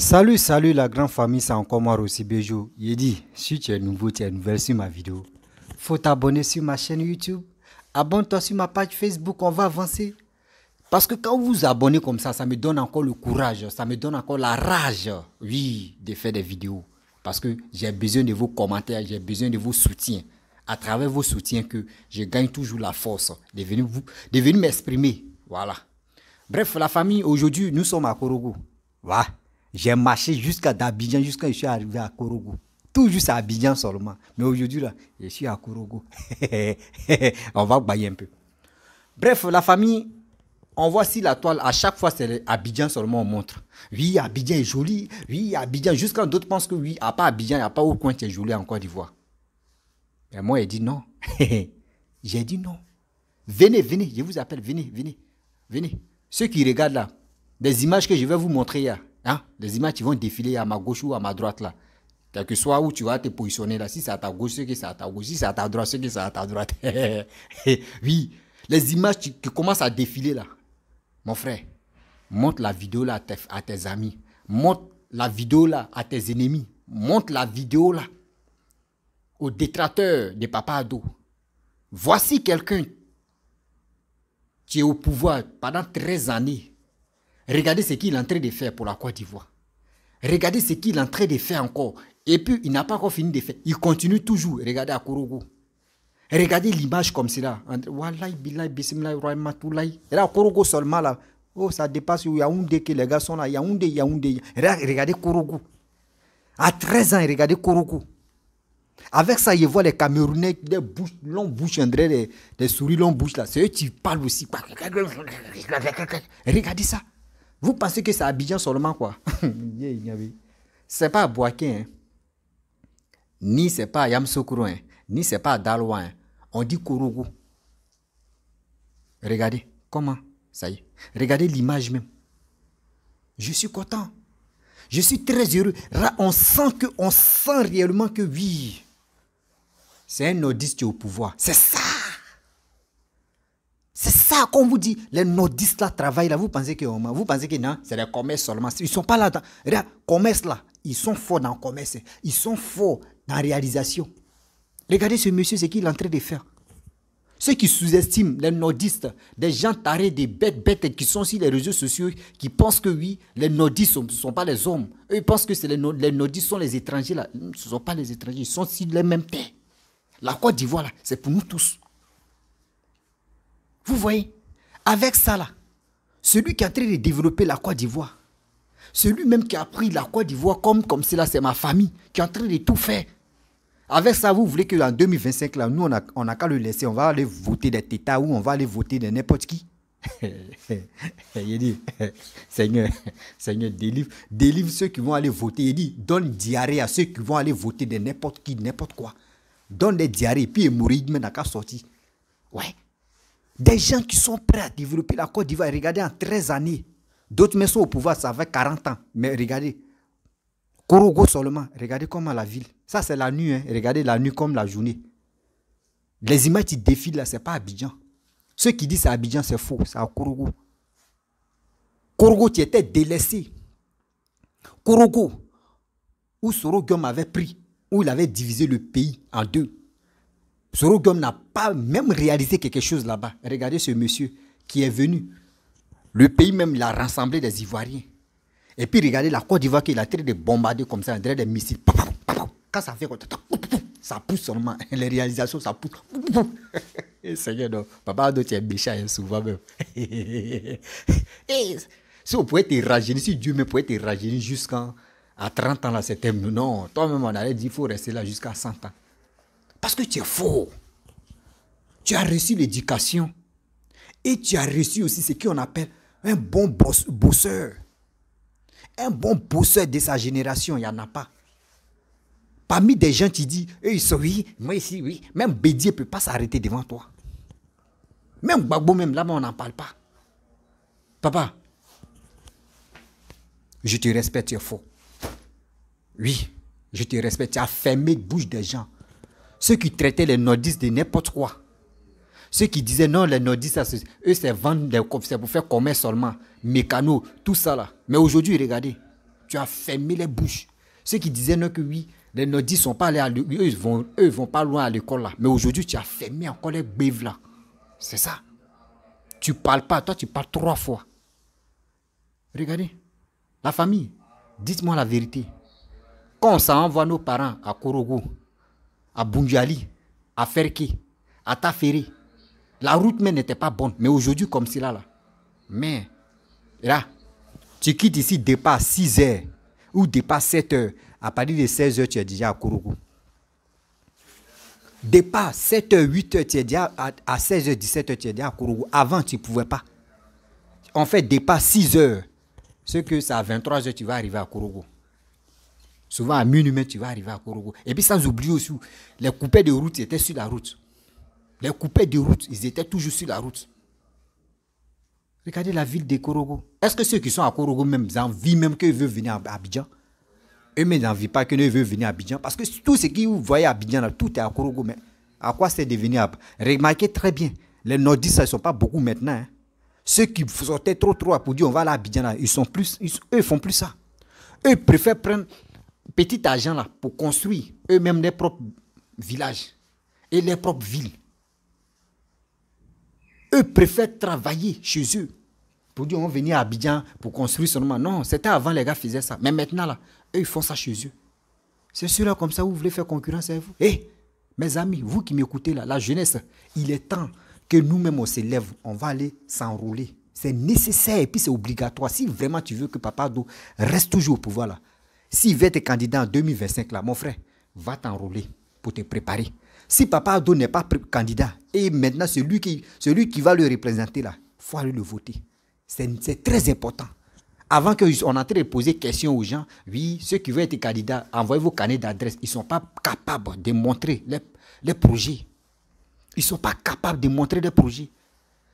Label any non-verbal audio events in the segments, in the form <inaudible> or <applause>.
Salut, salut la grande famille, c'est encore moi Rossi Bejo. Yedi, si tu es nouveau, tu es nouvelle sur ma vidéo, faut t'abonner sur ma chaîne YouTube. Abonne-toi sur ma page Facebook, on va avancer. Parce que quand vous vous abonnez comme ça, ça me donne encore le courage, ça me donne encore la rage, oui, de faire des vidéos. Parce que j'ai besoin de vos commentaires, j'ai besoin de vos soutiens. À travers vos soutiens que je gagne toujours la force de venir, vous, de venir m'exprimer. Voilà. Bref, la famille, aujourd'hui, nous sommes à Korogo. Voilà. J'ai marché jusqu'à Abidjan, jusqu'à je suis arrivé à Korogo. Tout juste à Abidjan seulement. Mais aujourd'hui, là, je suis à Korogo. <laughs> on va bailler un peu. Bref, la famille, on voit si la toile, à chaque fois, c'est Abidjan seulement on montre. Oui, Abidjan est joli. Oui, Abidjan, jusqu'à d'autres pensent que oui, à part Abidjan, il n'y a pas au coin est joli en Côte d'Ivoire. Mais moi, j'ai dit non. <laughs> j'ai dit non. Venez, venez, je vous appelle, venez, venez, venez. Ceux qui regardent là, des images que je vais vous montrer hier, Hein? Les images qui vont défiler à ma gauche ou à ma droite là. Quel que soit où tu vas te positionner là, si c'est à ta gauche, c'est que c'est à ta gauche, si c'est à ta droite, c'est que c'est à ta droite. <laughs> oui, les images qui, commencent à défiler là. Mon frère, montre la vidéo là à tes, amis. Montre la vidéo là à tes ennemis. Montre la vidéo là aux détracteurs de Papa Ado. Voici quelqu'un qui est au pouvoir pendant 13 années Regardez ce qu'il est en train de faire pour la Côte d'Ivoire. Regardez ce qu'il est en train de faire encore. Et puis, il n'a pas encore fini de faire. Il continue toujours. Regardez à Korogo. Regardez l'image comme cela. là. Et là, Korogo seulement là. Oh, ça dépasse Yaoundé que les gars sont là. un dé. Regardez Korogo. À 13 ans, regardez Korogo. Avec ça, il voit les Camerounais, des bouches, longues bouches, des, souris longues bouches là. C'est eux qui parlent aussi. Regardez ça. Vous pensez que c'est Abidjan seulement, quoi. <laughs> c'est pas Boaké, hein. Ni c'est pas à hein. Ni c'est pas hein. On dit Kourougou. Regardez comment ça y est. Regardez l'image même. Je suis content. Je suis très heureux. on sent que, on sent réellement que oui, c'est un audiste au pouvoir. C'est ça. C'est ça qu'on vous dit. Les nordistes là travaillent là. Vous pensez que euh, vous pensez que non, c'est le commerce seulement. Ils sont pas là. regarde, commerce là, ils sont faux dans le commerce. Ils sont faux dans la réalisation. Regardez ce monsieur, ce qu'il est en train de faire. Ceux qui sous-estiment les nordistes, des gens tarés, des bêtes bêtes qui sont sur les réseaux sociaux, qui pensent que oui, les nordistes ne sont, pas les hommes. Eux ils pensent que les, les nordistes sont les étrangers là. Hmm, ce ne sont pas les étrangers, ils sont sur les mêmes terres. La Côte d'Ivoire là, c'est pour nous tous. Vous voyez Avec ça là, celui qui est en train de développer la Côte d'Ivoire, celui même qui a pris la Côte d'Ivoire comme comme c'est c'est ma famille, qui est en train de tout faire. Avec ça, vous voulez que en 2025, là, nous, on n'a qu'à le laisser, on va aller voter des tétas ou on va aller voter de n'importe qui. <laughs> il dit, <laughs> Seigneur, Seigneur, délivre, délivre ceux qui vont aller voter. Il dit, donne diarrhée à ceux qui vont aller voter de n'importe qui, n'importe quoi. Donne des diarrhées, puis hémorroïdes, mais n'a qu'à sortir. Ouais. Des gens qui sont prêts à développer la Côte d'Ivoire, regardez en 13 années. D'autres mais au pouvoir, ça fait 40 ans. Mais regardez, Korogo seulement, regardez comment la ville. Ça, c'est la nuit, hein. regardez la nuit comme la journée. Les images qui défilent là, n'est pas Abidjan. Ceux qui disent c'est Abidjan, c'est faux, c'est à Korogo. Korogo tu étais délaissé. Korogo, où Soro Guillaume avait pris, où il avait divisé le pays en deux. Guillaume n'a pas même réalisé quelque chose là-bas. Regardez ce monsieur qui est venu. Le pays même l'a rassemblé des Ivoiriens. Et puis regardez la Côte d'Ivoire qui a tiré de bombarder comme ça, on dirait des missiles. Quand ça fait ça pousse seulement. <laughs> Les réalisations, ça pousse. <laughs> Eh, Seigneur, non. Papa, tu es méchant hein, souvent même. <laughs> Eh, si on pouvait être rajeunir, si Dieu me pouvait être rajeunir jusqu'à 30 ans, là, c'était non. Toi-même, on allait dire qu'il faut rester là jusqu'à 100 ans. Parce que tu es faux. Tu as reçu l'éducation. Et tu as reçu aussi ce qu'on appelle un bon bosseur. Un bon bosseur de sa génération, il n'y en a pas. Parmi des gens, qui disent eux, ils sont oui, moi ici, oui. Même Bédier ne peut pas s'arrêter devant toi. Même Babou même là-bas, on n'en parle pas. Papa, je te respecte, tu es faux. Oui, je te respecte. Tu as fermé la bouche des gens ceux qui traitaient les nordistes de n'importe quoi. Ceux qui disaient non, les nordistes, eux, c'est vendre c'est pour faire commerce seulement. Mécano, tout ça là. Mais aujourd'hui, regardez, tu as fermé les bouches. Ceux qui disaient non que oui, les nordistes sont pas allés à eux, ils vont, eux, vont pas loin à l'école là. Mais aujourd'hui, tu as fermé encore les béves là. C'est ça. Tu parles pas, toi, tu parles trois fois. Regardez, la famille, dites-moi la vérité. Quand on s'envoie nos parents à Korogo, à Bunjali, à Ferki, à Taferi. La route même n'était pas bonne. Mais aujourd'hui, comme cela, là. Mais, là, tu quittes ici, départ 6 heures ou départ 7 heures. À partir de 16 heures, tu es déjà à Kourougou. Départ 7 heures, 8 heures, tu es déjà à, 16 heures, 17 heures, tu es déjà à Kourougou. Avant, tu ne pouvais pas. En fait, départ 6 heures. Ce que c'est à 23 heures, tu vas arriver à Kourougou. Souvent, à minuit, tu vas arriver à Korogo. Et puis, sans oublier aussi, les coupés de route étaient sur la route. Les coupés de route, ils étaient toujours sur la route. Regardez la ville de Korogo. Est-ce que ceux qui sont à Korogo même, ils même qu'ils veulent venir à Abidjan Eux-mêmes n'envient pas qu'ils veulent venir à Abidjan. Parce que tout ce que vous voyez à Abidjan, tout est à Korogo. Mais à quoi c'est devenu à... Remarquez très bien, les nordistes, ils ne sont pas beaucoup maintenant. Hein. Ceux qui sortaient trop, trop pour dire on va aller à Abidjan, là, ils, sont plus, eux font plus ça. Eux préfèrent prendre Petits agents là pour construire eux-mêmes leurs propres villages et leurs propres villes. Eux préfèrent travailler chez eux. Pour dire, on venir à Abidjan pour construire seulement. Non, c'était avant les gars faisaient ça. Mais maintenant, là, eux, ils font ça chez eux. C'est sûr, comme ça, vous voulez faire concurrence avec vous. Eh, mes amis, vous qui m'écoutez là, la jeunesse, il est temps que nous-mêmes, on s'élève. On va aller s'enrouler. C'est nécessaire et puis c'est obligatoire. Si vraiment tu veux que Papa Do reste toujours au pouvoir là, s'il veut être candidat en 2025, mon frère, va t'enrôler pour te préparer. Si Papa Adou n'est pas candidat, et maintenant celui qui, celui qui va le représenter, là, faut aller le voter. C'est très important. Avant qu'on en train de poser question aux gens, oui, ceux qui veulent être candidats, envoyez vos carnets d'adresse. Ils ne sont pas capables de montrer les, projets. Ils ne sont pas capables de montrer les projets.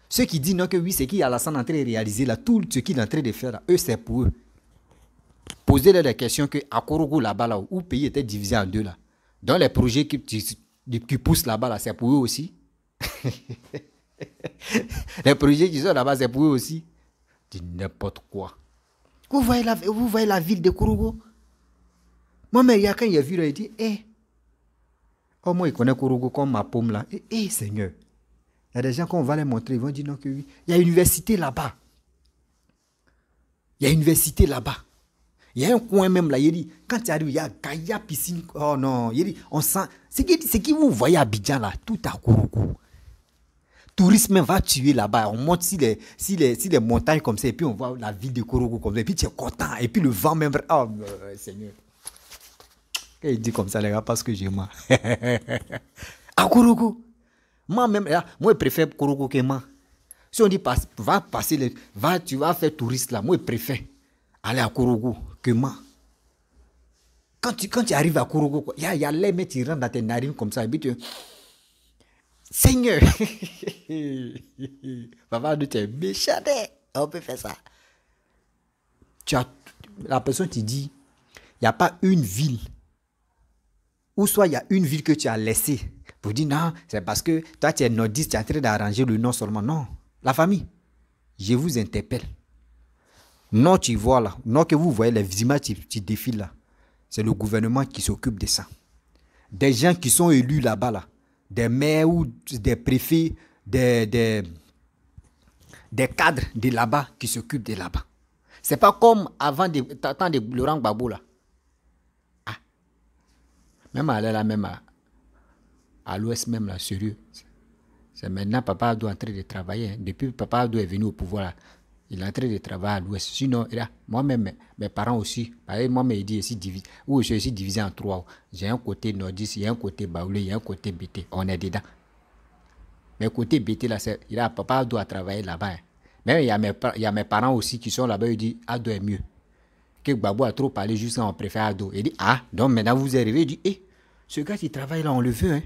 Ceux qui disent non que oui, ce qui est en train de réaliser, là, tout ce qu'il est en train de faire, eux, c'est pour eux posez les la question que à là-bas, là, où le pays était divisé en deux, là, dans les projets qui, poussent là-bas, là, c'est pour eux aussi. <laughs> les projets qui sont là-bas, c'est pour eux aussi. Dis n'importe quoi. Vous voyez, la, vous voyez la ville de Korogo Moi, mais il y a quand il a vu, là, il dit, hé, eh, oh, moi, il connaît Korogo comme ma paume, là. Hé, eh, eh, Seigneur. Il y a des gens qu'on va les montrer, ils vont dire non que oui. Il y a une université là-bas. Il y a une université là-bas. Il y a un coin même là, il dit, quand tu arrives, il y a Gaïa piscine. Oh non, il dit, on sent. c'est qui, ce qui vous voyez à Abidjan là, tout à Kouroukou. Tourisme va tuer là-bas. On monte si les, les, les montagnes comme ça, et puis on voit la ville de Kouroukou comme ça, et puis tu es content, et puis le vent même. Oh, euh, Seigneur. Qu'est-ce il dit comme ça, les gars, parce que j'ai marre. <laughs> à Kouroukou. Moi-même, moi, je préfère Kouroukou que moi. Si on dit, va passer, va, tu vas faire touriste là, moi, je préfère aller à Kourougou, comment quand tu, quand tu arrives à Kourougou, il y a, y a l'air, mais tu rentres dans tes narines comme ça, et puis tu... <laughs> Seigneur, <laughs> papa, tu es méchant, hein. on peut faire ça. Tu la personne te dit, il n'y a pas une ville, ou soit il y a une ville que tu as laissée, Vous dites, non, c'est parce que toi, tu es nordiste, tu es en train d'arranger le nom seulement. Non, la famille, je vous interpelle. Non, tu vois là. Non, que vous voyez les images qui, défilent là. C'est le gouvernement qui s'occupe de ça. Des gens qui sont élus là-bas, là, des maires ou des préfets, des, des, cadres de là-bas qui s'occupent de là-bas. C'est pas comme avant de, attends de Laurent Gbagbo là. Ah. Même à même à, l'ouest, même là, sérieux. C'est maintenant papa doit entrer de travailler. Hein. Depuis papa doit est venu au pouvoir là. Il est en train de travailler à l'ouest. Sinon, moi-même, mes parents aussi, bah, moi-même, il dit divisé, ou je suis divisé en trois. J'ai un côté nordiste, il y a un côté baoulé, a un côté bété. On est dedans. Mais côté bété, là, c'est, il a, papa doit travailler là-bas. Hein. Mais il y, a mes, parents aussi qui sont là-bas, ils disent ah, Ado est mieux. Que Babou a trop parlé jusqu'à on préfère Ado. Il dit Ah, donc maintenant vous arrivez, il dit Hé, eh, ce gars qui travaille là, on le veut. Hein.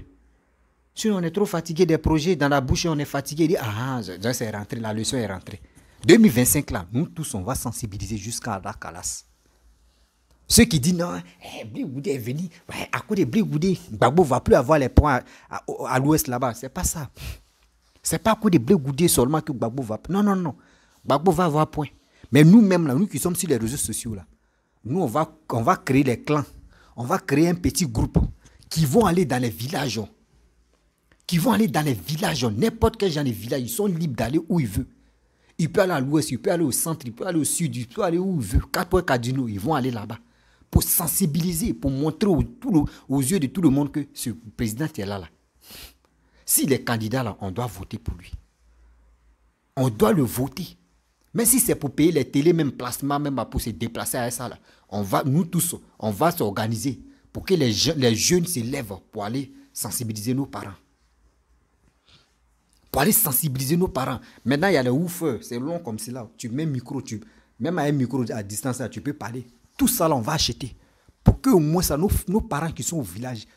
Sinon, on est trop fatigué des projets dans la bouche, on est fatigué. Il dit Ah, ah c'est rentré, la leçon est rentrée. 2025 là, nous tous, on va sensibiliser jusqu'à la Ceux qui disent non, eh, est venu, à cause de Bligoudé, Gbagbo ne va plus avoir les points à, l'ouest là-bas. Ce n'est pas ça. Ce n'est pas à cause de Bligoudé seulement que Gbagbo va. Non, non, non. Gbagbo va avoir point. Mais nous-mêmes, là, nous qui sommes sur les réseaux sociaux, là, nous, on va, on va créer les clans. On va créer un petit groupe qui vont aller dans les villages. Qui vont aller dans les villages. N'importe quel genre de village, ils sont libres d'aller où ils veulent. Il peut aller à l'ouest, il peut aller au centre, il peut aller au sud, il peut aller où il veut. 4 cardinaux, ils vont aller là-bas pour sensibiliser, pour montrer aux yeux de tout le monde que ce président est là. là. S'il est candidat là, on doit voter pour lui. On doit le voter. Même si c'est pour payer les télés, même placement, même pour se déplacer à ça, là, on va, nous tous, on va s'organiser pour que les, les jeunes s'élèvent pour aller sensibiliser nos parents pour aller sensibiliser nos parents. Maintenant, il y a les ouf, c'est long comme cela. Tu mets un micro, tu, même à un micro à distance, tu peux parler. Tout ça, on va acheter. Pour que au moins ça, nos, parents qui sont au village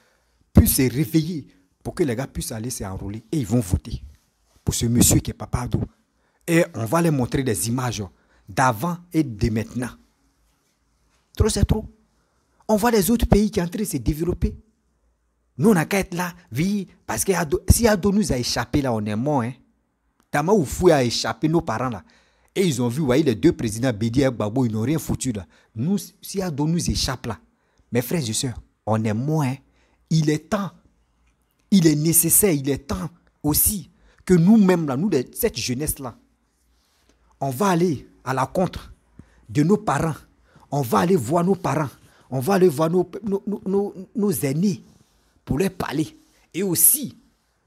puissent se réveiller, pour que les gars puissent aller s'enrôler. Et ils vont voter pour ce monsieur qui est papa Et on va leur montrer des images oh, d'avant et de maintenant. Trop, c'est trop. On voit les autres pays qui sont en se développer. Nous, on a qu'à être là, vie, parce que si Ado nous a échappé là, on est mort. Hein. Tama Oufoué a échappé nos parents là. Et ils ont vu, voyez, les deux présidents, Bédi et ils n'ont rien foutu là. Nous, si Ado nous échappe là, mes frères et sœurs, on est moins hein. Il est temps. Il est nécessaire, il est temps aussi que nous-mêmes là, nous, cette jeunesse là, on va aller à la contre de nos parents. On va aller voir nos parents. On va aller voir nos, nos, nos aînés pour leur parler. Et aussi,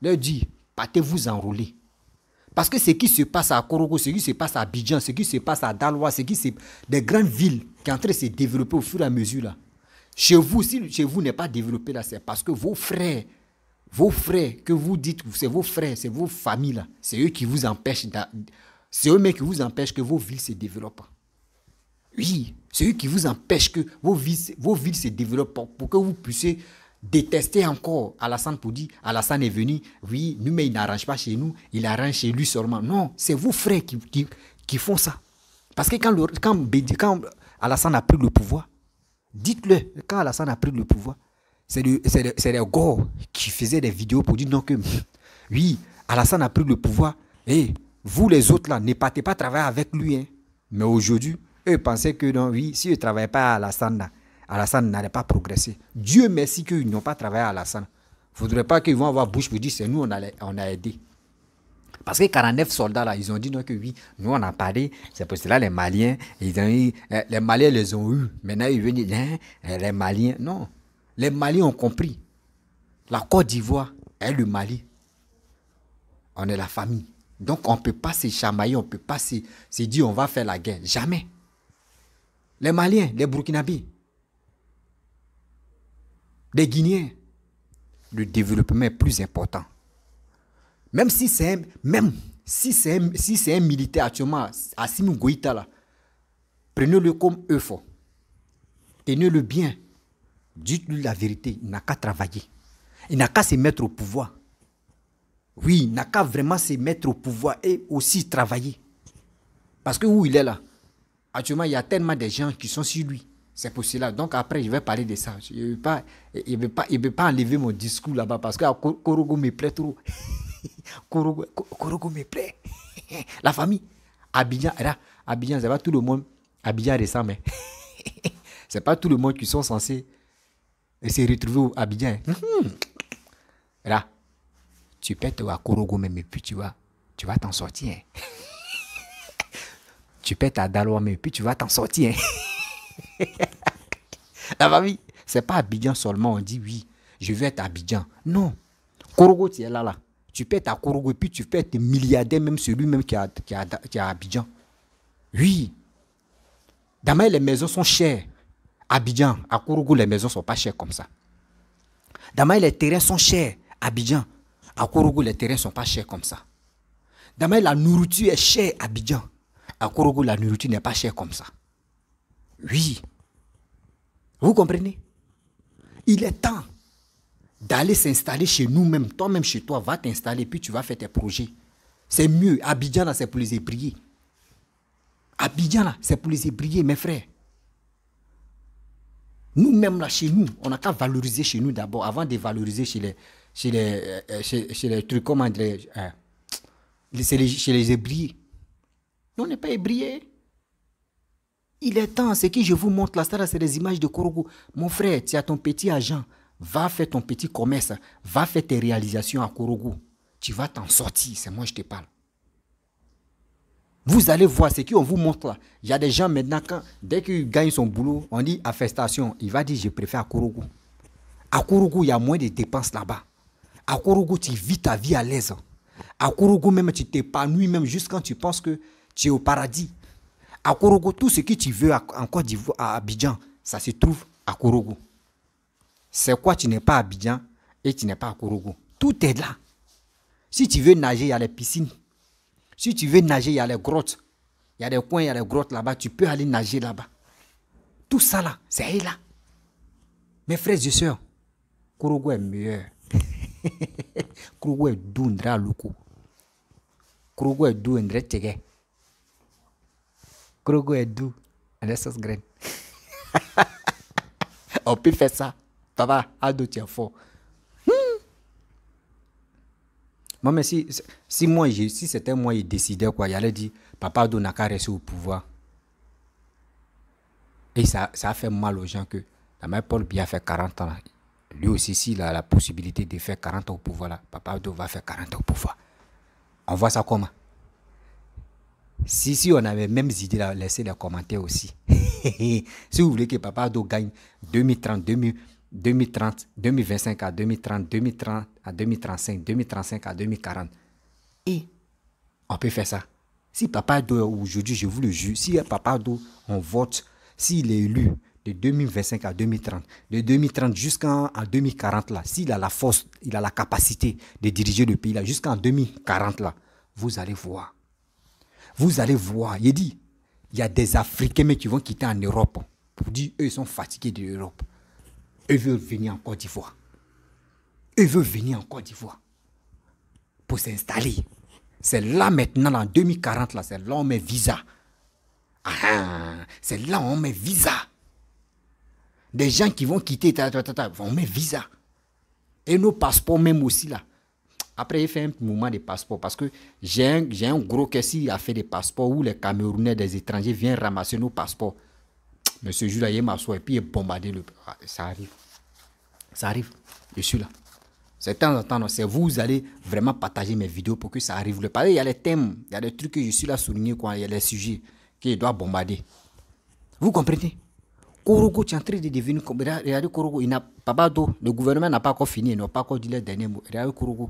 leur dire, partez-vous enrôler. Parce que ce qui se passe à Koroko, ce qui se passe à Bidjan, ce qui se passe à Dalwa, ce qui se des grandes villes qui sont en train de se développer au fur et à mesure là. Chez vous, si chez vous n'est pas développé là, c'est parce que vos frères, vos frères que vous dites, c'est vos frères, c'est vos familles là, c'est eux qui vous empêchent, c'est eux qui vous empêchent que vos villes se développent. Oui, c'est eux qui vous empêchent que vos villes, vos villes se développent pour que vous puissiez détester encore Alassane pour dire Alassane est venu, oui, nous, mais il n'arrange pas chez nous, il arrange chez lui seulement. Non, c'est vous frères qui, qui, font ça. Parce que quand, quand, Alassane a pris le pouvoir, dites-le, quand Alassane a pris le pouvoir, c'est le, gars qui faisaient des vidéos pour dire non que, oui, Alassane a pris le pouvoir, et eh, vous les autres là, ne partez pas travailler avec lui. Hein. Mais aujourd'hui, eux pensaient que non, oui, si ne travaillaient pas à Alassane là, Alassane n'allait pas progresser. Dieu merci qu'ils n'ont pas travaillé à Alassane. Il ne faudrait pas qu'ils vont avoir bouche pour dire c'est nous on a, on a aidé. Parce que 49 soldats là, ils ont dit non que oui, nous on a parlé, c'est pour cela les Maliens, ils ont eh, les Maliens les ont eus. Maintenant ils viennent, dire hein, eh, les Maliens, non. Les Maliens ont compris. La Côte d'Ivoire est le Mali. On est la famille. Donc on ne peut pas se chamailler, on ne peut pas se, se dire on va faire la guerre. Jamais. Les Maliens, les Burkinabis des Guinéens, le développement est plus important. Même si c'est un, même si c'est un, si c'est militaire actuellement, Goïta là, prenez-le comme font, Tenez-le bien. Dites-lui la vérité. Il n'a qu'à travailler. Il n'a qu'à se mettre au pouvoir. Oui, il n'a qu'à vraiment se mettre au pouvoir et aussi travailler. Parce que où il est là, actuellement, il y a tellement de gens qui sont sur lui. C'est pour cela. Donc après, je vais parler de ça. Je ne veux pas, pas, pas enlever mon discours là-bas parce que Korogo me plaît trop. <laughs> Korogo, me plaît. <laughs> La famille. Abidjan, là, Abidjan, c'est pas tout le monde. Abidjan récent, mais <laughs> c'est pas tout le monde qui sont censés se retrouver à Abidjan. Là, hum, hum. tu pètes à Korogo mais... puis tu vas, tu vas t'en sortir. Hein. tu pètes à Daloa mais puis tu vas t'en sortir. Hein. <laughs> La famille, c'est pas Abidjan seulement, on dit oui, je veux être Abidjan. Non. Korogo, tu es là, là. Tu peux être à Korogo et puis tu peux être milliardaire, même celui-même qui est qui a, qui a Abidjan. Oui. Damaï, les maisons sont chères. Abidjan, à Korogo, les maisons ne sont pas chères comme ça. Damaï, les terrains sont chers. Abidjan, à Korogo, les terrains ne sont pas chers comme ça. Damaï, la nourriture est chère. Abidjan, à Korogo, la nourriture n'est pas chère comme ça. Oui. Vous comprenez Il est temps d'aller s'installer chez nous-mêmes. Toi-même chez toi, va t'installer, puis tu vas faire tes projets. C'est mieux. Abidjan, là, c'est pour les ébriers. Abidjan, là, c'est pour les ébriers, mes frères. Nous-mêmes, là, chez nous, on n'a qu'à valoriser chez nous d'abord, avant de valoriser chez les, chez les, euh, euh, chez, les trucs, comment euh, chez les ébriers. Nous, on n'est pas ébriés. Il est temps, ce que je vous montre là, c'est des images de Korogo. Mon frère, tu as ton petit agent, va faire ton petit commerce, va faire tes réalisations à Korogo. Tu vas t'en sortir, c'est moi je te parle. Vous allez voir ce qu'on vous montre là. Il y a des gens maintenant, quand, dès qu'ils gagnent son boulot, on dit affestation. Il va dire je préfère à Korogo. À Korogo, il y a moins de dépenses là-bas. À Korogo, tu vis ta vie à l'aise. À Korogo, même, tu t'épanouis, même juste quand tu penses que tu es au paradis. À Korogo, tout ce que tu veux en Côte à Abidjan, ça se trouve à Korogo. C'est quoi tu n'es pas à Abidjan et tu n'es pas à Korogo Tout est là. Si tu veux nager, il y a les piscines. Si tu veux nager, il y a les grottes. Il y a des coins, il y a les grottes là-bas. Tu peux aller nager là-bas. Tout ça là, c'est là. Mes frères et sœurs, Korogo est meilleur. <laughs> Korogo est doux, Ndra Korogo est doux, Korogo est doux est l'essence graine. On peut faire ça. Papa, Ado, tu es fort. Moi, hmm. mais si, moi, si c'était moi, il décidait quoi, il allait dire, papa Ado n'a qu'à rester au pouvoir. Et ça, fait mal aux gens que, la mère Paul Bia fait 40 ans. Lui aussi, s'il a la possibilité de faire 40 ans au pouvoir, là, papa Ado va faire 40 ans au pouvoir. On voit ça comment si, on avait les mêmes idées, laisser laissez les commentaires aussi. si vous voulez que Papa Do gagne 2030, 2030, 2025 à 2030, 2030 à 2035, 2035 à 2040. Et on peut faire ça. Si Papa Do, aujourd'hui, je vous le jure, si Papa Do, on vote, s'il est élu de 2025 à 2030, de 2030 jusqu'en 2040, là, s'il a la force, il a la capacité de diriger le pays, là, jusqu'en 2040, là, vous allez voir vous allez voir, il dit, il y a des Africains mais qui vont quitter en Europe. Pour dire, eux, ils sont fatigués de l'Europe. Eux veulent venir en Côte d'Ivoire. Eux veulent venir en Côte d'Ivoire pour s'installer. C'est là maintenant, en 2040, là, c'est là on met visa. Ah, c'est là on met visa. Des gens qui vont quitter, ta, on met visa. Et nos passeports même aussi là. Après, il fait un mouvement de passeport parce que j'ai un, un, gros caissier a fait des passeports où les Camerounais, des étrangers viennent ramasser nos passeports. Mais ce jour-là, il et puis il bombardé le. Ah, ça arrive. Ça arrive. Je suis là. C'est de temps en temps, c'est vous, allez vraiment partager mes vidéos pour que ça arrive. Le il y a les thèmes, il y a des trucs que je suis là souligné, quand il y a les sujets qu'il doit bombarder. Vous comprenez Korogo, tu es en train de devenir. Regardez il n'a pas, le gouvernement n'a pas encore fini, il n'a pas encore dit les derniers mots. Regardez Korogo.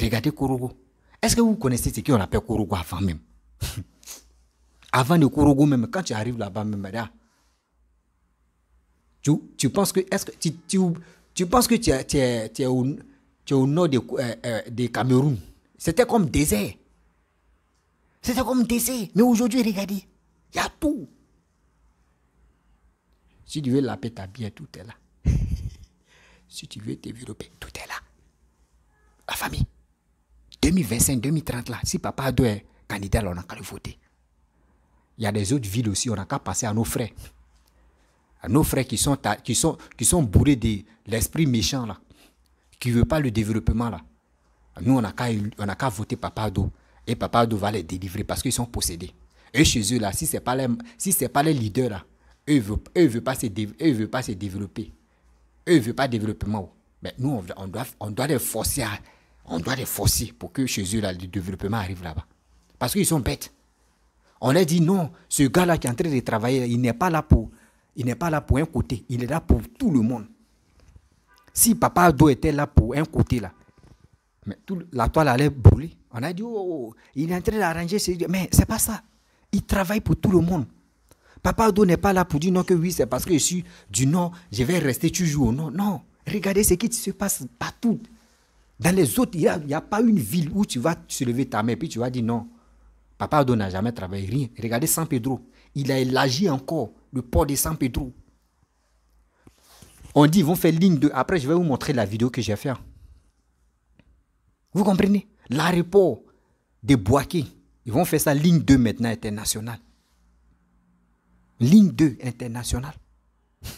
Regardez Korogo. Est-ce que vous connaissez ce qu'on appelle Korogo avant même <laughs> Avant de Korogo même, quand tu arrives là-bas même, là, tu, penses que, est-ce que tu, tu, tu, penses que tu es, tu es, au, es au, nord de, euh, euh Cameroun C'était comme désert. C'était comme désert. Mais aujourd'hui, regardez, il y a tout. Si tu veux laver ta bière, tout est là. <laughs> si tu veux développer, tout est là. La famille. 2025, 2030, là, si papa doit candidat, on n'a qu'à le voter. Il y a des autres villes aussi, on n'a qu'à passer à nos frères. À nos frères qui sont, qui sont, qui sont bourrés de l'esprit méchant, là, qui ne veut pas le développement, là. Nous, on n'a qu'à voter papa Et papa va les délivrer parce qu'ils sont possédés. Et chez eux, là, si ce n'est pas, les, si pas les leaders, là, eux ne veulent, pas se pas se développer. Eux ne veulent pas développement. Oh. Mais nous, on, doit, on doit les forcer à on doit les forcer pour que chez eux, là, le développement arrive là-bas. Parce qu'ils sont bêtes. On a dit non, ce gars-là qui est en train de travailler, il n'est pas là pour, il n'est pas là pour un côté, il est là pour tout le monde. Si Papa Ado était là pour un côté là, mais la toile allait brûler. On a dit oh, oh, oh il est en train d'arranger ses... mais c'est pas ça. Il travaille pour tout le monde. Papa Ado n'est pas là pour dire non que oui, c'est parce que je suis du Nord, je vais rester toujours au Non, regardez ce qui se passe partout dans les autres, il n'y a, pas une ville où tu vas lever ta main et puis tu vas dire non. Papa n'a jamais travaillé rien. Regardez San Pedro. Il a élargi encore le port de San Pedro. On dit, ils vont faire ligne 2. Après, je vais vous montrer la vidéo que j'ai faite. Vous comprenez L'aéroport de Boaké. Ils vont faire ça ligne 2 maintenant internationale. Ligne 2 internationale. <laughs>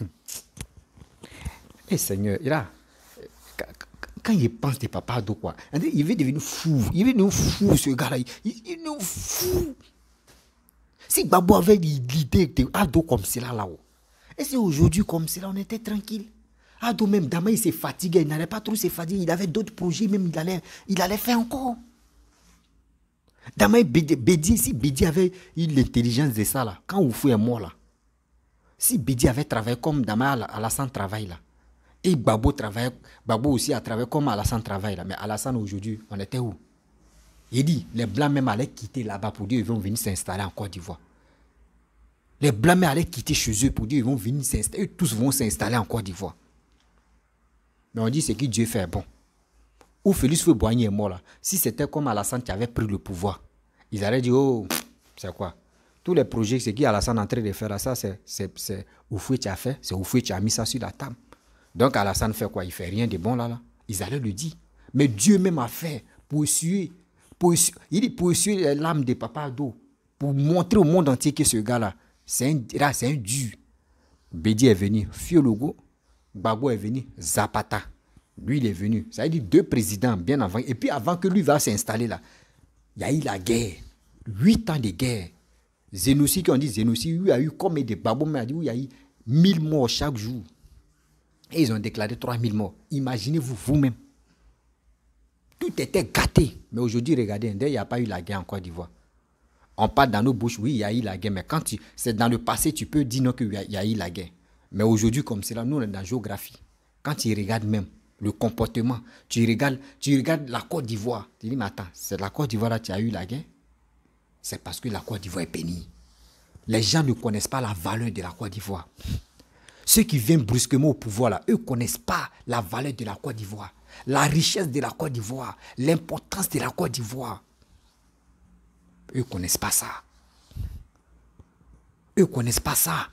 Et eh, Seigneur, il a quand il pense des papas d'eau, quoi, il veut devenir fou. Il veut devenir fou, ce gars-là. Il, il est fou. Si Babou avait l'idée de Ado comme cela, là-haut, oh, et c'est aujourd'hui comme cela, on était tranquille. Ado, même, Dama, il s'est fatigué. Il n'allait pas trop se fatiguer. Il avait d'autres projets, même, il allait, il allait faire encore. Dama, Bédi, si Bédi avait eu l'intelligence de ça, là, quand Oufou est mort, là, si Bédi avait travaillé comme Dama sans travail là, et Babo travaille, Babo aussi a travaillé comme Alassane travaille là. Mais Alassane aujourd'hui, on était où Il dit, les Blancs même allaient quitter là-bas pour dire ils vont venir s'installer en Côte d'Ivoire. Les Blancs même allaient quitter chez eux pour dire ils vont venir s'installer. tous vont s'installer en Côte d'Ivoire. Mais on dit c'est que Dieu fait bon. Ou Félix est mort là. Si c'était comme Alassane qui avait pris le pouvoir, ils allaient dit, oh, c'est quoi tous les projets, qui Alassane est en train de faire ça, c'est Oufoué qui a fait, c'est Oufoué qui a mis ça sur la table. Donc Alassane fait quoi Il fait rien de bon là, là. Ils allaient le dire. Mais Dieu même a fait poursuivre poursuivre pour l'âme de Papa d'eau pour montrer au monde entier que ce gars-là, c'est un, c'est dieu. Bédi est venu, Fiologo, Babo est venu, Zapata. Lui, il est venu. Ça a dire deux présidents bien avant. Et puis avant que lui va s'installer là, il y a eu la guerre. Huit ans de guerre. Zénocide, on dit zénocide, il y a eu comme des babos, mais il y a eu mille morts chaque jour. Et ils ont déclaré 3000 morts. Imaginez-vous vous-même. Tout était gâté. Mais aujourd'hui, regardez, il n'y a pas eu la guerre en Côte d'Ivoire. On parle dans nos bouches, oui, il y a eu la guerre. Mais quand c'est dans le passé, tu peux dire non qu'il y, a eu la guerre. Mais aujourd'hui, comme cela, nous, on est dans la géographie. Quand tu regardes même le comportement, tu regardes, tu regardes la Côte d'Ivoire. Tu dis, mais attends, c'est la Côte d'Ivoire là tu as eu la guerre C'est parce que la Côte d'Ivoire est bénie. Les gens ne connaissent pas la valeur de la Côte d'Ivoire. Ceux qui viennent brusquement au pouvoir, là, eux ne connaissent pas la valeur de la Côte d'Ivoire, la richesse de la Côte d'Ivoire, l'importance de la Côte d'Ivoire. Eux ne connaissent pas ça. Eux ne connaissent pas ça.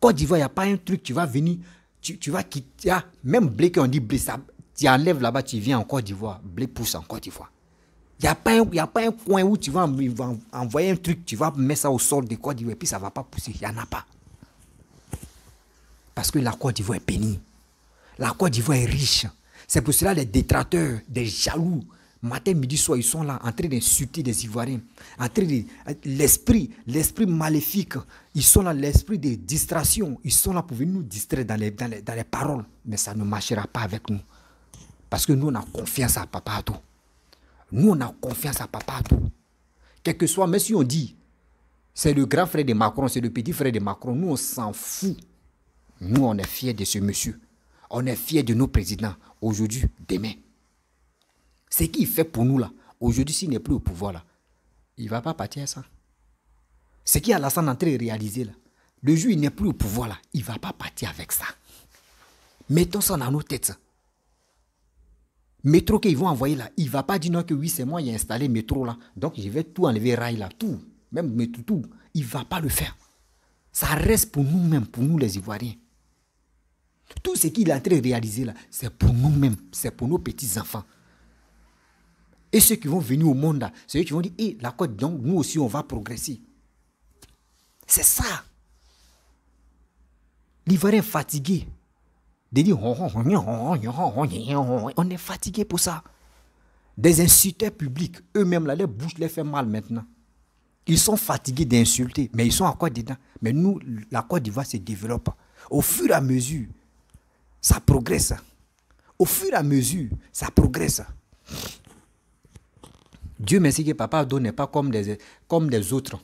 Côte d'Ivoire, il n'y a pas un truc, tu vas venir, tu, vas quitter. Même blé, qu'on dit blé, tu enlèves là-bas, tu viens en Côte d'Ivoire. Blé pousse en Côte d'Ivoire. Il n'y a, pas un, y a pas un coin où tu vas envoyer un truc, tu vas mettre ça au sol de Côte d'Ivoire, puis ça ne va pas pousser. Il n'y en a pas. Parce que la Côte d'Ivoire est bénie. La Côte d'Ivoire est riche. C'est pour cela les détracteurs, des jaloux, matin, midi, soir, ils sont là en train d'insulter des Ivoiriens, en train L'esprit, l'esprit maléfique, ils sont là, l'esprit de distraction, ils sont là pour venir nous distraire dans les, dans les, paroles. Mais ça ne marchera pas avec nous. Parce que nous, on a confiance à Papa Nous, on a confiance à Papa Quel que soit, même si on dit, c'est le grand frère de Macron, c'est le petit frère de Macron, nous, on s'en fout. Nous, on est fiers de ce monsieur. On est fiers de nos présidents, aujourd'hui, demain. Ce qu'il fait pour nous, là, aujourd'hui, s'il n'est plus au pouvoir, là, il ne va pas partir ça. Ce qui a est en train de là, le jour il n'est plus au pouvoir, là, il ne va pas partir avec ça. Mettons ça dans nos têtes. Métro qu'ils vont envoyer là, il ne va pas dire non que oui, c'est moi, qui ai installé métro là. Donc je vais tout enlever rail là, tout. Même métro, tout. Il ne va pas le faire. Ça reste pour nous-mêmes, pour nous les Ivoiriens. Tout ce qu'il est en train de réaliser là, c'est pour nous-mêmes, c'est pour nos petits-enfants. Et ceux qui vont venir au monde là, ceux qui vont dire, hé, la Côte, donc nous aussi on va progresser. C'est ça. L'Ivoire est fatigué. De dire, on est fatigué pour ça. Des insulteurs publics, eux-mêmes, là, leur bouche les fait mal maintenant. Ils sont fatigués d'insulter, mais ils sont encore dedans. Mais nous, la Côte d'Ivoire se développe. Au fur et à mesure, ça progresse. Au fur et à mesure, ça progresse. Dieu merci que papa ne pas comme des, comme des autres.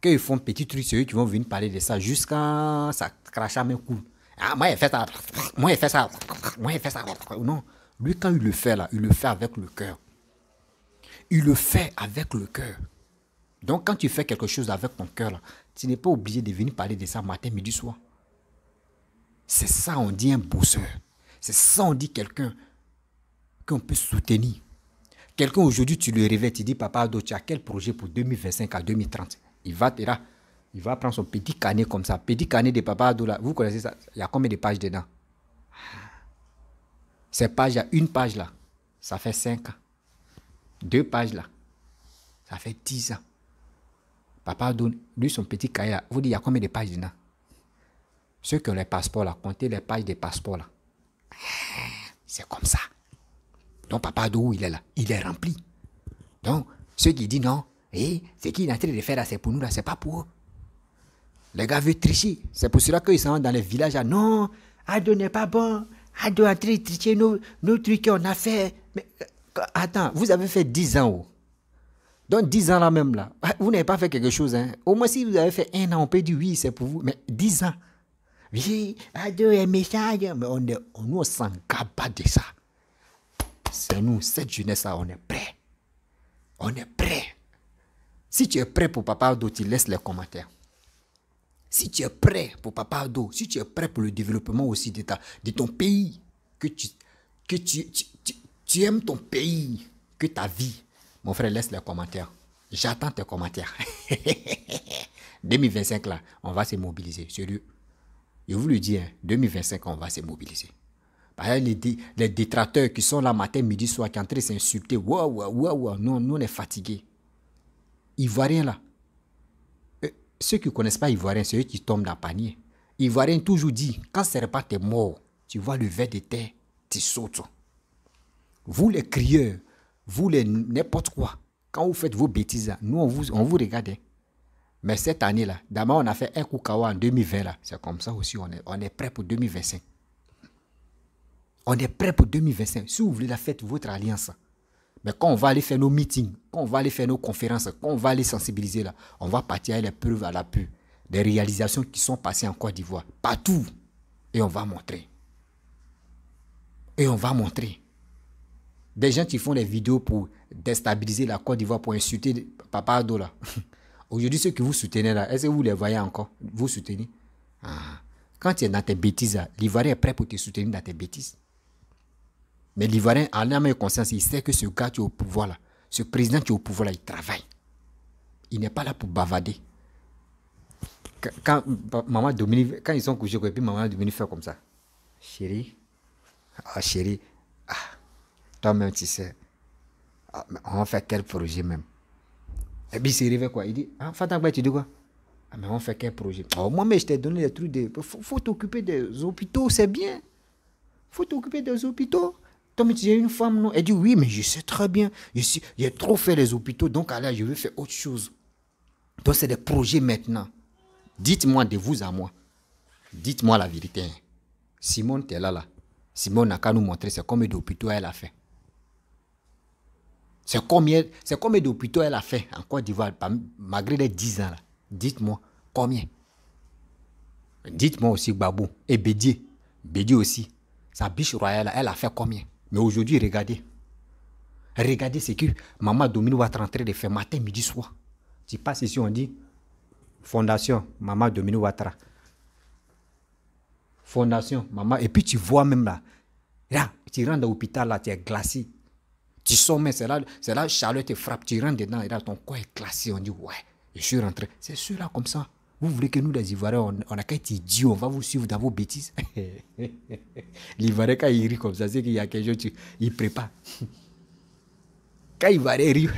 Qu'ils font petit trucs, sur eux qui vont venir parler de ça jusqu'à ça crache à mes coups. Ah, moi, il fait ça. Moi, il fait ça. Moi, il fait ça. Non. Lui, quand il le fait, là, il le fait avec le cœur. Il le fait avec le cœur. Donc, quand tu fais quelque chose avec ton cœur, tu n'es pas obligé de venir parler de ça matin, midi, soir. C'est ça, on dit un bosseur. C'est ça, on dit quelqu'un qu'on peut soutenir. Quelqu'un aujourd'hui, tu le réveilles, tu dis, papa Ado, tu as quel projet pour 2025 à 2030 Il va il va prendre son petit canet comme ça, petit canet de papa Ado Vous connaissez ça Il y a combien de pages dedans Ces pages, il y a une page là, ça fait 5 ans. Deux pages là, ça fait 10 ans. Papa Ado, lui, son petit canet là, vous dites, il y a combien de pages dedans ceux qui ont les passeports là, comptez les pages des passeports là. C'est comme ça. Donc papa d'où il est là, il est rempli. Donc ceux qui disent non, et eh, ce qu'il est en train de faire là, c'est pour nous là, c'est pas pour eux. Les gars veulent tricher. C'est pour cela qu'ils sont dans les villages là. Non, Ado n'est pas bon. Ado est en train de tricher nos, trucs a fait. Mais euh, attends, vous avez fait 10 ans. Oh. Donc 10 ans là même là, vous n'avez pas fait quelque chose. Hein. Au moins si vous avez fait un an, on peut dire oui, c'est pour vous. Mais 10 ans oui, adieu, et message. Mais on ne on, nous, pas de ça. C'est nous, cette jeunesse-là, on est prêt. On est prêt. Si tu es prêt pour Papa Ado, tu laisses les commentaires. Si tu es prêt pour Papa Ado, si tu es prêt pour le développement aussi de, de ton pays, que, tu, que tu, tu, aimes ton pays, que ta vie, mon frère, laisse les commentaires. J'attends tes commentaires. 2025, <laughs> là, on va se mobiliser. salut je vous le dis, 2025, hein, on va se mobiliser. Par les, détracteurs qui sont là matin, midi, soir, qui sont en train de s'insulter, waouh, waouh, waouh, nous, nous, on est fatigués. Ivoiriens là. Euh, ceux qui ne connaissent pas Ivoiriens, c'est eux qui tombent dans le panier. Ivoiriens toujours dit, quand c'est repas, pas tes mort. tu vois le verre de terre, tu sautes. Vous les crieurs, vous les n'importe quoi, quand vous faites vos bêtises, nous on vous, on vous regarde. Hein. Mais cette année-là, d'abord, on a fait un Kukawa en 2020. C'est comme ça aussi, on est, prêt pour 2025. On est prêt pour 2025. Si vous voulez, la faites votre alliance. Mais quand on va aller faire nos meetings, quand on va aller faire nos conférences, quand on va aller sensibiliser, là, on va partir les preuves à la pu des réalisations qui sont passées en Côte d'Ivoire, partout. Et on va montrer. Et on va montrer. Des gens qui font des vidéos pour déstabiliser la Côte d'Ivoire, pour insulter Papa Adola. <laughs> Aujourd'hui, ceux que vous soutenez là, est-ce que vous les voyez encore Vous soutenez ah. Quand tu es dans tes bêtises, l'Ivoirien est prêt pour te soutenir dans tes bêtises. Mais l'Ivoirien, à âme et conscience, il sait que ce gars qui est au pouvoir là, ce président qui est au pouvoir là, il travaille. Il n'est pas là pour bavader. Quand, bah, maman Dominique, quand ils sont couchés, et puis maman Dominique fait comme ça. Chérie, ah chérie, ah. toi-même tu sais, ah, on va faire quel projet même et puis il s'est quoi. Il dit Ah, tu dis quoi Ah, mais on fait quel projet oh, Moi, mais je t'ai donné les trucs de. Faut, faut t'occuper des hôpitaux, c'est bien. Faut t'occuper des hôpitaux. Toi, mais tu as une femme, non Elle dit Oui, mais je sais très bien. J'ai trop fait les hôpitaux, donc là, je veux faire autre chose. Donc, c'est des projets maintenant. Dites-moi de vous à moi. Dites-moi la vérité. Simone, tu es là, là. Simone n'a qu'à nous montrer c'est combien d'hôpitaux elle a fait. C'est combien, d'hôpitaux elle a fait en Côte d'Ivoire, malgré les 10 ans là Dites-moi, combien Dites-moi aussi Babou et Bédie, Bédie aussi. Sa biche royale, elle a fait combien Mais aujourd'hui, regardez. Regardez ce que Maman Domino va train de faire matin, midi, soir. Tu passes ici, on dit Fondation Maman Domino Ouattara. Fondation Maman. Et puis tu vois même là. Là, tu rentres à l'hôpital, là, tu es glacé. Tu sors, mais C'est là, c'est là, Charlotte te frappe, tu rentres dedans et là, ton coin est classé. On dit, ouais, je suis rentré. C'est ceux-là comme ça. Vous voulez que nous, les Ivoiriens, on, a qu'à être idiots, on va vous suivre dans vos bêtises. <laughs> L'Ivoirien, quand il rit comme ça, c'est qu'il y a quelque chose, il prépare. <laughs> Quand l'Ivoirien rit,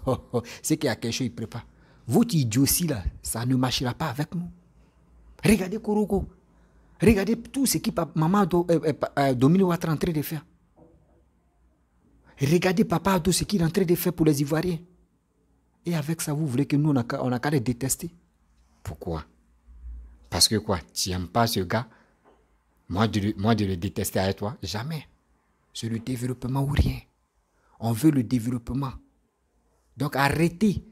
<laughs> c'est qu'il y a quelque chose, il prépare. Votre idiotie, là, ça ne marchera pas avec nous. Regardez Koroko. Regardez tout ce que maman euh, euh, euh, Domino être en train de faire. Regardez papa tout ce qu'il est en train de faire pour les Ivoiriens. Et avec ça, vous voulez que nous, on a qu'à les détester. Pourquoi Parce que quoi Tu n'aimes pas ce gars moi de, le, moi de le détester avec toi Jamais. C'est le développement ou rien. On veut le développement. Donc arrêtez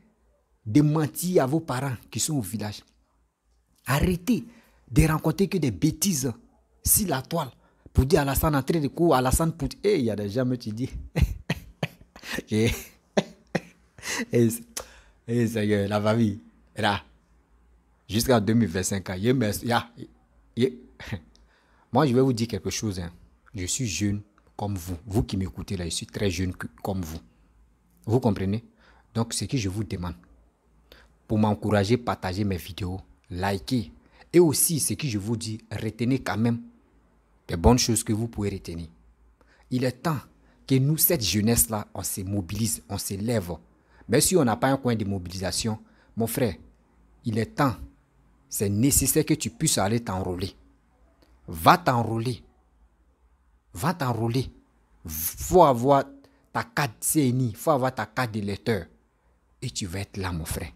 de mentir à vos parents qui sont au village. Arrêtez de rencontrer que des bêtises si la toile pour dire à Alassane, entrée de cours, Alassane, pour... Eh, il y a des gens, tu dis... <laughs> et, Seigneur, <laughs> la famille, là, jusqu'en 2025, <laughs> moi, je vais vous dire quelque chose. Hein. Je suis jeune comme vous. Vous qui m'écoutez là, je suis très jeune comme vous. Vous comprenez Donc, ce que je vous demande, pour m'encourager, partager mes vidéos, Liker. Et aussi, ce que je vous dis, retenez quand même des bonnes choses que vous pouvez retenir. Il est temps que nous, cette jeunesse-là, on se mobilise, on s'élève. lève. Mais si on n'a pas un coin de mobilisation, mon frère, il est temps, c'est nécessaire que tu puisses aller t'enrôler. Va t'enrôler. Va t'enrôler. Faut avoir ta carte CNI, faut avoir ta carte d'électeur. Et tu vas être là, mon frère.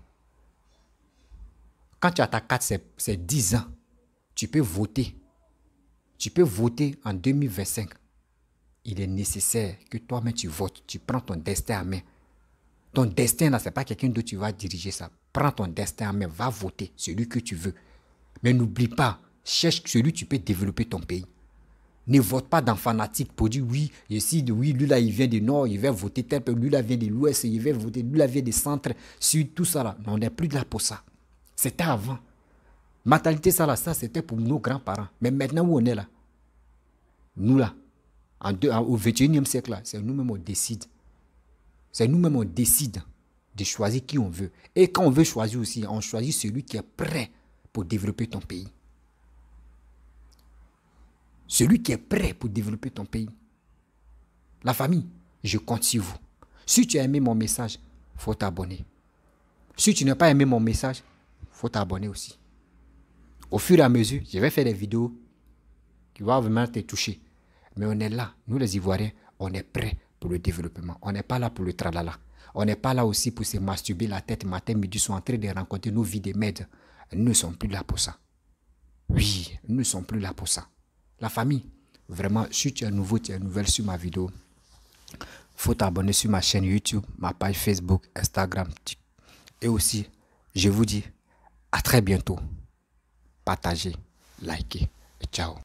Quand tu as ta carte, c'est 10 ans. Tu peux voter tu peux voter en 2025. Il est nécessaire que toi-même tu votes, tu prends ton destin en main. Ton destin, ce n'est pas quelqu'un d'autre tu vas diriger ça. Prends ton destin en main, va voter celui que tu veux. Mais n'oublie pas, cherche celui tu peux développer ton pays. Ne vote pas dans fanatique pour dire oui, ici, oui, lui là il vient du nord, il va voter tel peu. lui là vient de l'ouest, il va voter, lui là vient du centre, sud, tout ça là. Mais on n'est plus là pour ça. C'était avant. Mentalité, ça, ça, c'était pour nos grands-parents. Mais maintenant où on est là, nous là, en au 21e siècle, c'est nous-mêmes on décide. C'est nous-mêmes on décide de choisir qui on veut. Et quand on veut choisir aussi, on choisit celui qui est prêt pour développer ton pays. Celui qui est prêt pour développer ton pays. La famille, je compte sur vous. Si tu as aimé mon message, faut t'abonner. Si tu n'as pas aimé mon message, faut t'abonner aussi. Au fur et à mesure, je vais faire des vidéos qui vont vraiment te toucher. Mais on est là, nous les Ivoiriens, on est prêts pour le développement. On n'est pas là pour le tralala. On n'est pas là aussi pour se masturber la tête matin, midi, soir, en train de rencontrer nos vies des maîtres. Nous ne sommes plus là pour ça. Oui, nous ne sommes plus là pour ça. La famille, vraiment, si tu es nouveau, tu es nouvelle sur ma vidéo, faut t'abonner sur ma chaîne YouTube, ma page Facebook, Instagram, Et aussi, je vous dis à très bientôt partagez, likez. ciao